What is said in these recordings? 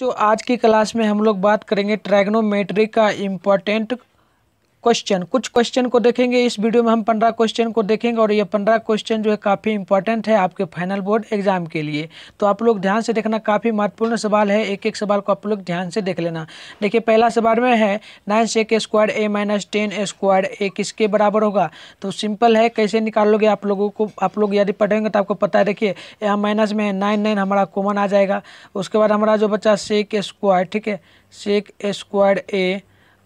जो आज की क्लास में हम लोग बात करेंगे ट्रैग्नोमेट्री का इम्पोर्टेंट क्वेश्चन कुछ क्वेश्चन को देखेंगे इस वीडियो में हम पंद्रह क्वेश्चन को देखेंगे और ये पंद्रह क्वेश्चन जो है काफ़ी इंपॉर्टेंट है आपके फाइनल बोर्ड एग्जाम के लिए तो आप लोग ध्यान से देखना काफ़ी महत्वपूर्ण सवाल है एक एक सवाल को आप लोग ध्यान से देख लेना देखिए पहला सवाल में है नाइन से एक square A minus tan square A किसके बराबर होगा तो सिंपल है कैसे निकालोगे आप लोगों को आप लोग यदि पढ़ेंगे तो आपको पता है देखिए यहाँ माइनस में है नाइन नाइन हमारा कॉमन आ जाएगा उसके बाद हमारा जो बच्चा सेक स्क्वायर ठीक है sec square A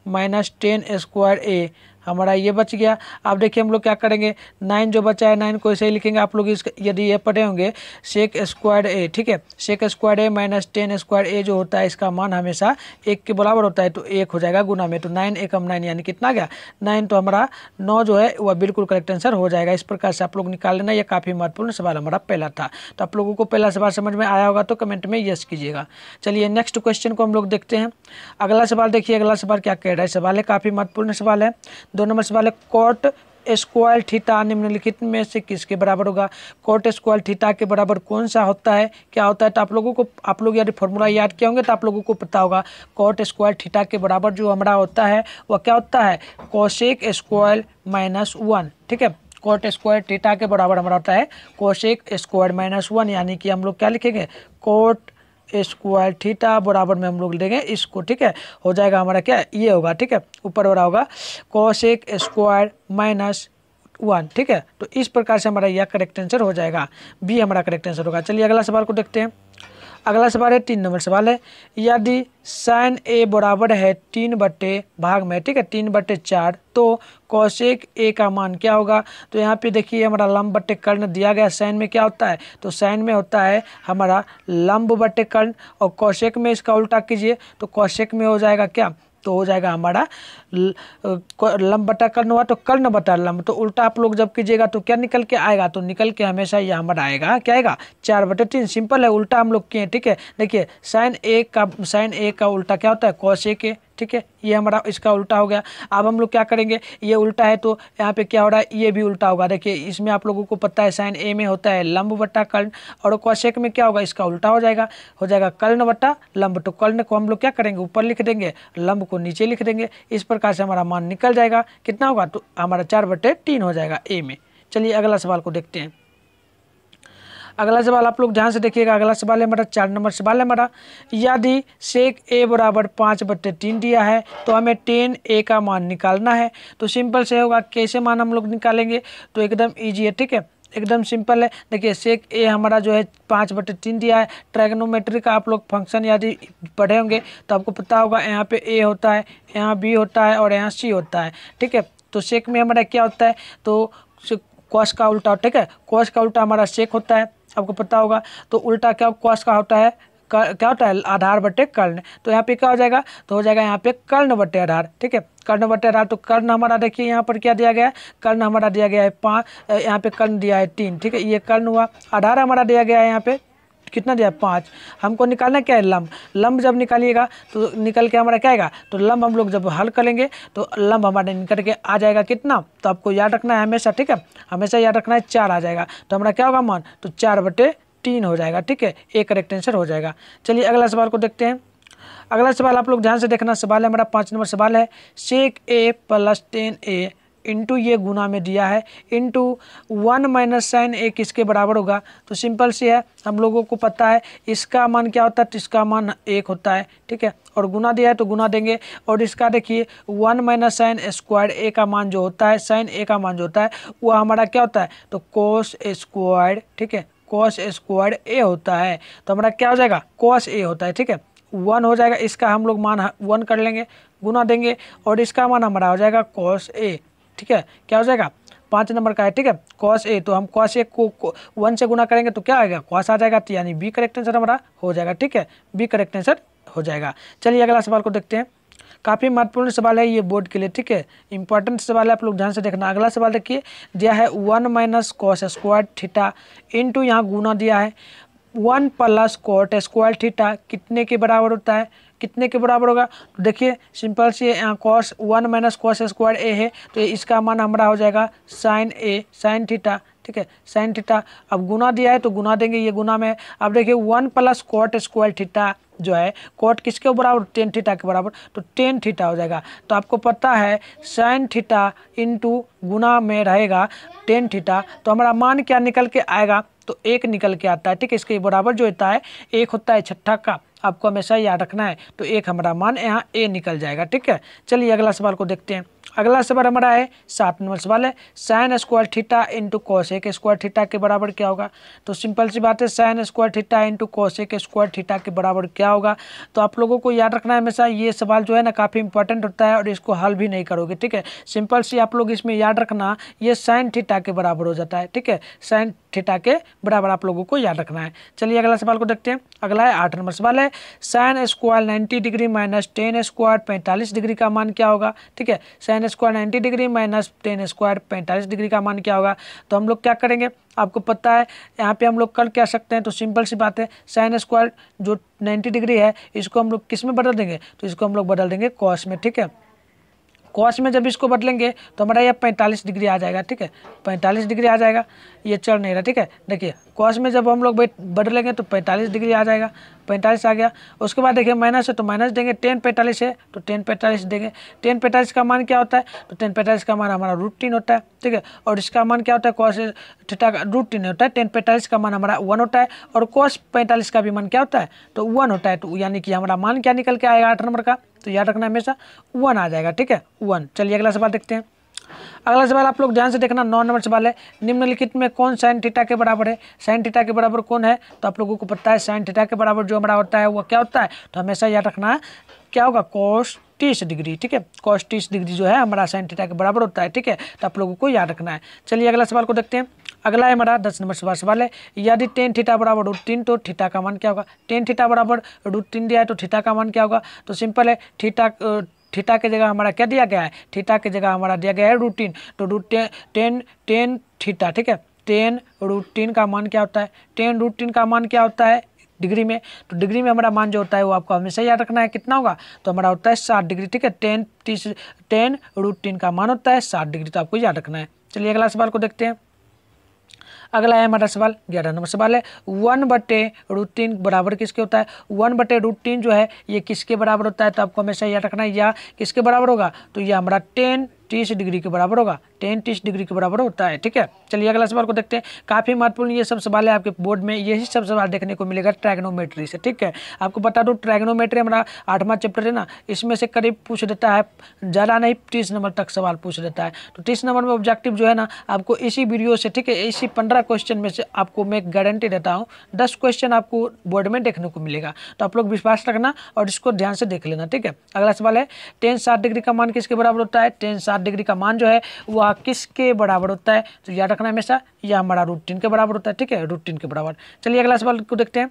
minus tan square A हमारा ये बच गया अब देखिए हम लोग क्या करेंगे नाइन जो बचा है नाइन को ऐसे ही लिखेंगे आप लोग इसके यदि ये पढ़े होंगे सेक स्क्वायर ए ठीक है sec square A minus tan square A जो होता है इसका मान हमेशा एक के बराबर होता है तो एक हो जाएगा गुना में तो नाइन कम नाइन यानी कितना गया नाइन तो हमारा नौ जो है वह बिल्कुल करेक्ट आंसर हो जाएगा इस प्रकार से आप लोग निकाल लेना यह काफ़ी महत्वपूर्ण सवाल हमारा पहला था तो आप लोगों को पहला सवाल समझ में आया होगा तो कमेंट में यस कीजिएगा चलिए नेक्स्ट क्वेश्चन को हम लोग देखते हैं अगला सवाल देखिए अगला सवाल क्या कह रहा है सवाल है काफ़ी महत्वपूर्ण सवाल है दो नंबर सवाल है कॉट स्क्वायर थीटा निम्नलिखित में से किसके बराबर होगा कोट स्क्वायर थीटा के बराबर कौन सा होता है क्या होता है तो आप लोगों को आप लोग यदि फॉर्मूला याद किया होंगे तो आप लोगों को पता होगा कोट स्क्वायर थीटा के बराबर जो हमारा होता है वह क्या होता है कौशिक स्क्वायर माइनस वन ठीक है कोट स्क्वायर थीटा के बराबर हमारा होता है कौशिक स्क्वायर माइनस वन यानी कि हम लोग क्या लिखेंगे कोट स्क्वायर थीटा बराबर में हम लोग लेंगे इसको ठीक है हो जाएगा हमारा क्या ये होगा ठीक है ऊपर वाला होगा cos cosec square minus one ठीक है तो इस प्रकार से हमारा यह करेक्ट आंसर हो जाएगा बी हमारा करेक्ट आंसर होगा चलिए अगला सवाल को देखते हैं अगला सवाल है तीन नंबर सवाल है यदि साइन ए बराबर है तीन बटे भाग में ठीक है तीन बटे चार तो कौशिक ए का मान क्या होगा तो यहाँ पे देखिए हमारा लंब बटे कर्ण दिया गया साइन में क्या होता है तो साइन में होता है हमारा लंब बटे कर्ण और कौशिक में इसका उल्टा कीजिए तो कौशिक में हो जाएगा क्या तो हो जाएगा हमारा लम बटा कर्ण हुआ तो कर्ण बटा लम तो उल्टा आप लोग जब कीजिएगा तो क्या निकल के आएगा तो निकल के हमेशा ये हमारा आएगा क्या आएगा चार बटे तीन सिंपल है उल्टा हम लोग किए ठीक है देखिए साइन ए का साइन ए का उल्टा क्या होता है कॉस ए के ठीक है ये हमारा इसका उल्टा हो गया अब हम लोग क्या करेंगे ये उल्टा है तो यहाँ पे क्या हो रहा है ये भी उल्टा होगा देखिए इसमें आप लोगों को पता है साइन ए में होता है लंब बट्टा कर्ण और क्वशेक में क्या होगा इसका उल्टा हो जाएगा हो जाएगा कर्ण बट्टा लंब तो कर्ण को हम लोग क्या करेंगे ऊपर लिख देंगे लंब को नीचे लिख देंगे इस प्रकार से हमारा मान निकल जाएगा कितना होगा तो हमारा चार बटे तीन हो जाएगा ए में चलिए अगला सवाल को देखते हैं अगला सवाल आप लोग ध्यान से देखिएगा अगला सवाल है मेरा चार नंबर सवाल है हमारा यदि सेक ए बराबर पाँच बट्टे तीन दिया है तो हमें टेन ए का मान निकालना है तो सिंपल से होगा कैसे मान हम लोग निकालेंगे तो एकदम ईजी है ठीक है एकदम सिंपल है देखिए सेक ए हमारा जो है पाँच बटे तीन दिया है ट्रैगनोमेट्री का आप लोग फंक्शन यदि पढ़े होंगे तो आपको पता होगा यहाँ पे ए होता है यहाँ बी होता है और यहाँ सी होता है ठीक है तो सेक में हमारा क्या होता है तो कॉस का उल्टा ठीक है कॉस का उल्टा हमारा सेक होता है आपको पता होगा तो उल्टा क्या कॉस का होता है क्या होता है आधार बटे कर्ण तो यहाँ पे क्या हो जाएगा तो हो जाएगा यहाँ पे कर्ण बटे आधार ठीक है कर्ण बटे आधार तो कर्ण हमारा देखिए यहाँ पर क्या दिया गया है कर्ण हमारा दिया गया है पाँच यहाँ पे कर्ण दिया है तीन ठीक है ये कर्ण हुआ आधार हमारा दिया गया है यहाँ पे कितना दिया पाँच हमको निकालना क्या है लम्ब लम्ब जब निकालिएगा तो निकल के हमारा क्या आएगा तो लम्ब हम लोग जब हल करेंगे तो लम्ब हमारे निकल के आ जाएगा कितना तो आपको याद रखना है हमेशा ठीक है हमेशा याद रखना है चार आ जाएगा तो हमारा क्या होगा मान तो चार बटे तीन हो जाएगा ठीक है एक करेक्ट आंसर हो जाएगा चलिए अगला सवाल को देखते हैं अगला सवाल आप लोग ध्यान से देखना सवाल है हमारा पाँच नंबर सवाल है sec A plus tan A into ये गुना में दिया है into one minus sine A किसके बराबर होगा तो सिंपल सी है हम लोगों को पता है इसका मान क्या होता है तो इसका मान एक होता है ठीक है और गुना दिया है तो गुना देंगे और इसका देखिए one minus sine square A का मान जो होता है साइन ए का मान जो होता है वो हमारा क्या होता है तो कोस स्क्वायर ठीक है कॉस स्क्वायर ए होता है तो हमारा क्या हो जाएगा कॉस ए होता है ठीक है वन हो जाएगा इसका हम लोग मान वन कर लेंगे गुना देंगे और इसका मान हमारा हो जाएगा कॉस ए ठीक है क्या हो जाएगा पाँच नंबर का है ठीक है कॉस ए तो हम कॉस ए को, वन से गुना करेंगे तो क्या आएगा कॉस आ जाएगा तो यानी बी करेक्ट आंसर हमारा हो जाएगा ठीक है बी करेक्ट आंसर हो जाएगा चलिए अगला सवाल को देखते हैं काफ़ी महत्वपूर्ण सवाल है ये बोर्ड के लिए ठीक है इंपॉर्टेंट सवाल है आप लोग ध्यान से देखना अगला सवाल देखिए दिया है one minus cos square theta into यहाँ गुना दिया है one plus cot square theta कितने के बराबर होता है कितने के बराबर होगा तो देखिए सिंपल से यहाँ cos one minus cos square A है तो इसका मान हमारा हो जाएगा साइन ए साइन थीटा ठीक है साइन थीटा अब गुना दिया है तो गुना देंगे ये गुना में अब देखिए one plus cot square theta जो है कोट किसके बराबर टेन थीटा के बराबर तो टेन थीटा हो जाएगा तो आपको पता है साइन थीटा इंटू गुना में रहेगा टेन थीटा तो हमारा मान क्या निकल के आएगा तो एक निकल के आता है ठीक है इसके बराबर जो होता है एक होता है छठा का आपको हमेशा याद रखना है तो एक हमारा मान यहाँ ए निकल जाएगा ठीक है चलिए अगला सवाल को देखते हैं अगला सवाल हमारा है सात नंबर सवाल है sine square theta into cosec square theta के बराबर क्या होगा तो सिंपल सी बात है sine square theta into cosec square theta के बराबर क्या होगा तो आप लोगों को याद रखना है हमेशा ये सवाल जो है ना काफ़ी इंपॉर्टेंट होता है और इसको हल भी नहीं करोगे ठीक है सिंपल सी आप लोग इसमें याद रखना ये साइन थीटा के बराबर हो जाता है ठीक है साइन थीटा के बराबर आप लोगों को याद रखना है चलिए अगला सवाल को देखते हैं अगला है आठ नंबर सवाल है sine square ninety degree minus tan square पैंतालीस डिग्री का मान क्या होगा ठीक है sine square ninety degree minus tan square पैंतालीस डिग्री का मान क्या होगा तो हम लोग क्या करेंगे आपको पता है यहाँ पे हम लोग कर क्या सकते हैं तो सिंपल सी बात है साइन स्क्वायर जो 90 डिग्री है इसको हम लोग किस में बदल देंगे तो इसको हम लोग बदल देंगे कॉस में ठीक है कॉस में जब इसको बदलेंगे तो हमारा ये पैंतालीस डिग्री आ जाएगा ठीक है पैंतालीस डिग्री आ जाएगा ये चल नहीं रहा ठीक है देखिए कॉस में जब हम लोग बदलेंगे तो पैंतालीस डिग्री आ जाएगा पैंतालीस आ गया उसके बाद देखिए माइनस है तो माइनस देंगे टेन पैंतालीस है तो टेन पैंतालीस देंगे टेन पैंतालीस का मान क्या होता है तो टेन पैंतालीस का मान हमारा रूट तीन होता है ठीक है और इसका मान क्या होता है कॉस थीटा का रूट तीन होता है टेन पैंतालीस का मान हमारा वन होता है और कॉस पैंतालीस का भी मान क्या होता है तो वन होता है तो यानी कि हमारा मान क्या निकल के आएगा आठ नंबर का तो याद रखना हमेशा वन आ जाएगा ठीक है वन चलिए अगला सवाल देखते हैं अगला सवाल आप लोग ध्यान से देखना नौ नंबर सवाल है निम्नलिखित में कौन साइन थीटा के बराबर है साइन थीटा के बराबर कौन है तो आप लोगों को पता है साइन थीटा के बराबर जो हमारा होता है वो क्या होता है तो हमेशा याद रखना क्या होगा कोस तीस डिग्री ठीक है कोस तीस डिग्री जो है हमारा साइन थीटा के बराबर होता है ठीक है तो आप लोगों को याद रखना है चलिए अगला सवाल को देखते हैं अगला है हमारा दस नंबर सवाल सवाल है यदि टेन थीटा बराबर रूट तीन तो थीटा का मान क्या होगा टेन थीटा बराबर रूट तीन दिया है तो थीटा का मान क्या होगा तो सिंपल है थीटा थीटा की जगह हमारा क्या दिया गया है थीटा की जगह हमारा दिया गया है रूट तीन तो रूट टेन टेन थीटा ठीक है टेन रूट तीन का मान क्या होता है टेन रूट तीन का मान क्या होता है डिग्री में तो डिग्री में हमारा मान जो होता है वो आपको हमेशा याद रखना है कितना होगा तो हमारा होता है सात डिग्री ठीक है टेन तीस टेन रूट तीन का मान होता है सात डिग्री तो आपको याद रखना है चलिए अगला सवाल को देखते हैं अगला है हमारा सवाल ग्यारह नंबर सवाल है वन बटे रूट तीन बराबर किसके होता है वन बटे रूट तीन जो है ये किसके बराबर होता है तो आपको हमेशा याद रखना है या किसके बराबर होगा तो ये हमारा टेन तीस डिग्री के बराबर होगा टेन तीस डिग्री के बराबर होता है ठीक है चलिए अगला सवाल को देखते हैं काफ़ी महत्वपूर्ण ये सब सवाल है आपके बोर्ड में यही सब सवाल देखने को मिलेगा ट्रैगनोमेट्री से ठीक है आपको बता दूँ ट्रैगनोमेट्री हमारा आठवां चैप्टर है ना इसमें से करीब पूछ देता है ज़्यादा नहीं तीस नंबर तक सवाल पूछ देता है तो तीस नंबर में ऑब्जेक्टिव जो है ना आपको इसी वीडियो से ठीक है इसी पंद्रह क्वेश्चन में से आपको मैं गारंटी देता हूँ दस क्वेश्चन आपको बोर्ड में देखने को मिलेगा तो आप लोग विश्वास रखना और इसको ध्यान से देख लेना ठीक है अगला सवाल है टेन सात डिग्री का मान किसके बराबर होता है टेन सात डिग्री का मान जो है वह किसके बराबर होता है तो याद रखना हमेशा यह हमारा रूट के बराबर होता है ठीक है रूट के बराबर चलिए अगला सवाल को देखते हैं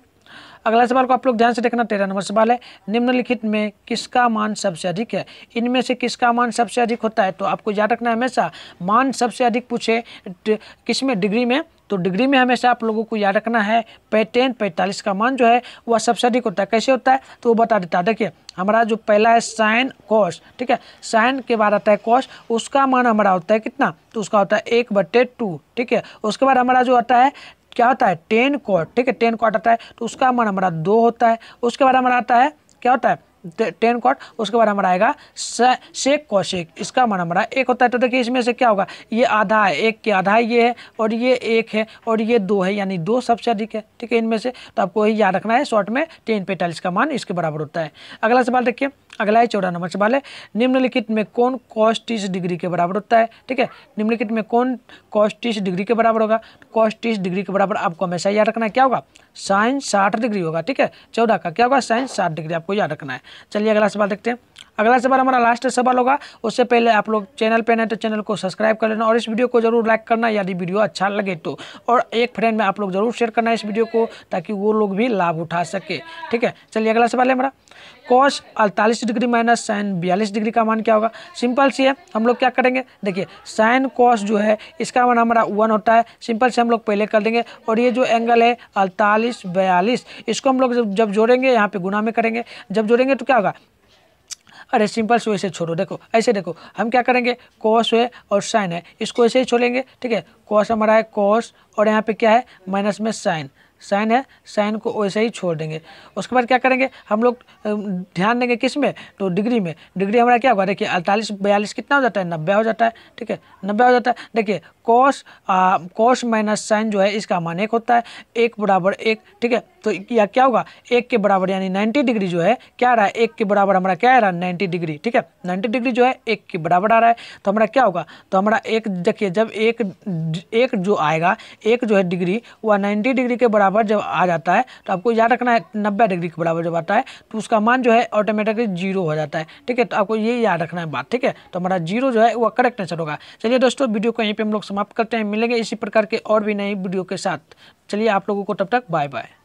अगला सवाल को आप लोग ध्यान से देखना तेरह नंबर सवाल है निम्नलिखित में किसका मान सबसे अधिक है इनमें से किसका मान सबसे अधिक होता है तो आपको याद रखना है हमेशा मान सबसे अधिक पूछे किस में डिग्री में तो डिग्री में हमेशा आप लोगों को याद रखना है पैटेन पैंतालीस का मान जो है वह सबसे अधिक होता है कैसे होता है तो वो बता देता है देखिए हमारा जो पहला है साइन कॉस ठीक है साइन के बाद आता है कॉस उसका मान हमारा होता है कितना तो उसका होता है एक बट्टे टू ठीक है उसके बाद हमारा जो आता है क्या होता है टेन कॉट ठीक है टेन कॉट आता है तो उसका मान हमारा दो होता है उसके बाद हमारा आता है क्या होता है टेन कॉट उसके बाद हमारा आएगा सेक कौशिक इसका मान हमारा एक होता है तो देखिए इसमें से क्या होगा ये आधा है एक के आधा ये है और ये एक है और ये दो है यानी दो सबसे अधिक है ठीक है इनमें से तो आपको यही याद रखना है शॉर्ट में टेन पैंतालीस का मान इसके बराबर होता है अगला सवाल देखिए अगला है चौदह नंबर सवाल है निम्नलिखित में कौन कॉस्टिस डिग्री के बराबर होता है ठीक है निम्नलिखित में कौन कॉस्टिस डिग्री के बराबर होगा कॉस्टिस डिग्री के बराबर आपको हमेशा याद रखना है क्या होगा साइंस साठ डिग्री होगा ठीक है चौदह का क्या होगा साइंस साठ डिग्री आपको याद रखना है चलिए अगला सवाल देखते हैं अगला सवाल हमारा लास्ट सवाल होगा उससे पहले आप लोग चैनल पर नए तो चैनल को सब्सक्राइब कर लेना और इस वीडियो को जरूर लाइक करना यदि वीडियो अच्छा लगे तो और एक फ्रेंड में आप लोग जरूर शेयर करना इस वीडियो को ताकि वो लोग भी लाभ उठा सके ठीक है चलिए अगला सवाल है हमारा कॉस अड़तालीस डिग्री माइनस साइन बयालीस डिग्री का मान क्या होगा सिंपल सी है हम लोग क्या करेंगे देखिए साइन कॉस जो है इसका मान हमारा वन होता है सिंपल से हम लोग पहले कर देंगे और ये जो एंगल है अड़तालीस बयालीस इसको हम लोग जब जोड़ेंगे यहाँ पे गुना में करेंगे जब जोड़ेंगे तो क्या होगा अरे सिंपल से वैसे छोड़ो देखो ऐसे देखो हम क्या करेंगे कॉस है और साइन है इसको ऐसे ही छोड़ेंगे ठीक है कॉस हमारा है कॉस और यहाँ पे क्या है माइनस में साइन साइन है साइन को वैसे ही छोड़ देंगे उसके बाद क्या करेंगे हम लोग ध्यान देंगे किस में तो डिग्री में डिग्री हमारा क्या होगा देखिए अड़तालीस बयालीस कितना हो जाता है नब्बे हो जाता है ठीक है नब्बे हो जाता है देखिए कॉस कॉस माइनस साइन जो है इसका मान एक होता है एक बराबर एक ठीक है तो या क्या होगा एक के बराबर यानी नाइन्टी डिग्री जो है क्या रहा है एक के बराबर हमारा क्या आ रहा है नाइन्टी डिग्री ठीक है नाइन्टी डिग्री जो है एक के बराबर आ रहा है तो हमारा क्या होगा तो हमारा एक देखिए जब एक एक जो आएगा एक जो है डिग्री वह नाइन्टी डिग्री के बराबर बराबर जब आ जाता है तो आपको याद रखना है नब्बे डिग्री के बराबर जब आता है तो उसका मान जो है ऑटोमेटिकली जीरो हो जाता है ठीक है तो आपको ये याद रखना है बात ठीक है तो हमारा जीरो जो है वह करेक्ट आंसर होगा चलिए दोस्तों वीडियो को यहीं पर हम लोग समाप्त करते हैं मिलेंगे इसी प्रकार के और भी नई वीडियो के साथ चलिए आप लोगों को तब तक बाय बाय